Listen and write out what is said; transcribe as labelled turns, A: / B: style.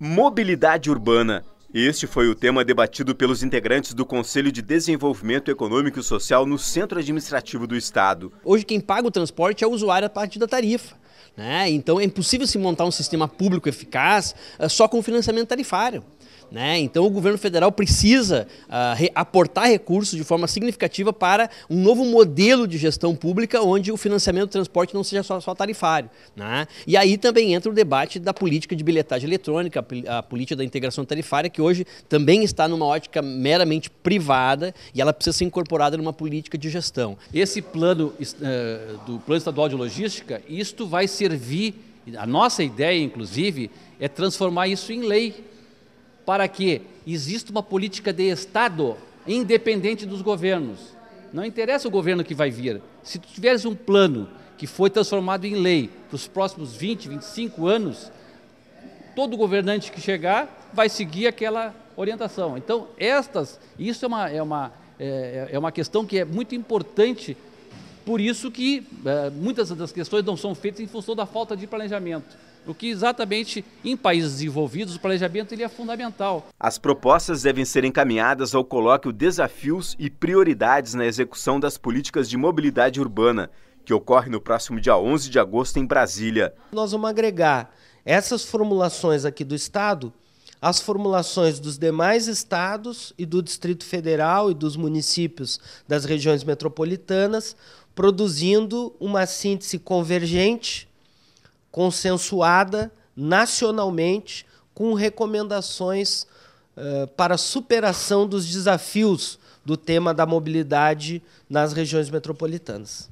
A: Mobilidade urbana. Este foi o tema debatido pelos integrantes do Conselho de Desenvolvimento Econômico e Social no Centro Administrativo do Estado.
B: Hoje quem paga o transporte é o usuário a partir da tarifa. Né? Então é impossível se montar um sistema público eficaz eh, só com financiamento tarifário. Né? Então, o governo federal precisa uh, re aportar recursos de forma significativa para um novo modelo de gestão pública onde o financiamento do transporte não seja só, só tarifário. Né? E aí também entra o debate da política de bilhetagem eletrônica, a política da integração tarifária, que hoje também está numa ótica meramente privada e ela precisa ser incorporada
C: numa política de gestão. Esse plano uh, do Plano Estadual de Logística, isto vai servir, a nossa ideia, inclusive, é transformar isso em lei para que exista uma política de Estado independente dos governos. Não interessa o governo que vai vir. Se tu tiveres um plano que foi transformado em lei para os próximos 20, 25 anos, todo governante que chegar vai seguir aquela orientação. Então, estas, isso é uma, é uma, é, é uma questão que é muito importante por isso que é, muitas das questões não são feitas em função da falta de planejamento. O que exatamente em países desenvolvidos o planejamento ele é fundamental.
A: As propostas devem ser encaminhadas ao colóquio Desafios e Prioridades na Execução das Políticas de Mobilidade Urbana, que ocorre no próximo dia 11 de agosto em Brasília.
D: Nós vamos agregar essas formulações aqui do Estado as formulações dos demais estados e do Distrito Federal e dos municípios das regiões metropolitanas produzindo uma síntese convergente, consensuada nacionalmente, com recomendações uh, para superação dos desafios do tema da mobilidade nas regiões metropolitanas.